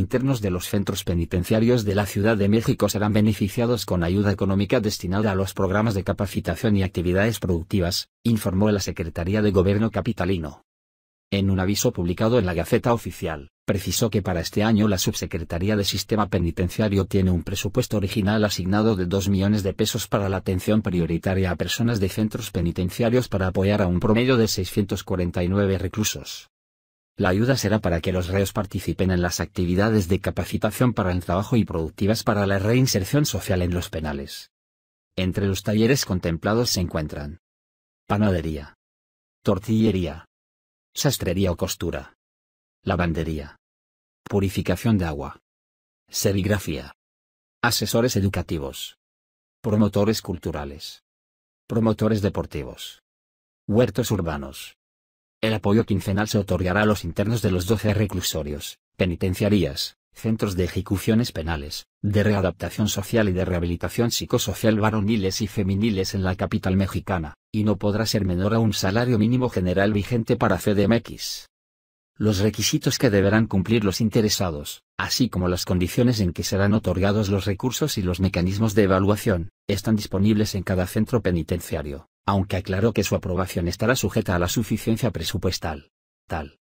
internos de los centros penitenciarios de la Ciudad de México serán beneficiados con ayuda económica destinada a los programas de capacitación y actividades productivas, informó la Secretaría de Gobierno Capitalino. En un aviso publicado en la Gaceta Oficial, precisó que para este año la Subsecretaría de Sistema Penitenciario tiene un presupuesto original asignado de 2 millones de pesos para la atención prioritaria a personas de centros penitenciarios para apoyar a un promedio de 649 reclusos. La ayuda será para que los reos participen en las actividades de capacitación para el trabajo y productivas para la reinserción social en los penales. Entre los talleres contemplados se encuentran panadería, tortillería, sastrería o costura, lavandería, purificación de agua, serigrafía, asesores educativos, promotores culturales, promotores deportivos, huertos urbanos, el apoyo quincenal se otorgará a los internos de los 12 reclusorios, penitenciarías, centros de ejecuciones penales, de readaptación social y de rehabilitación psicosocial varoniles y femeniles en la capital mexicana, y no podrá ser menor a un salario mínimo general vigente para CDMX. Los requisitos que deberán cumplir los interesados, así como las condiciones en que serán otorgados los recursos y los mecanismos de evaluación, están disponibles en cada centro penitenciario aunque aclaró que su aprobación estará sujeta a la suficiencia presupuestal. Tal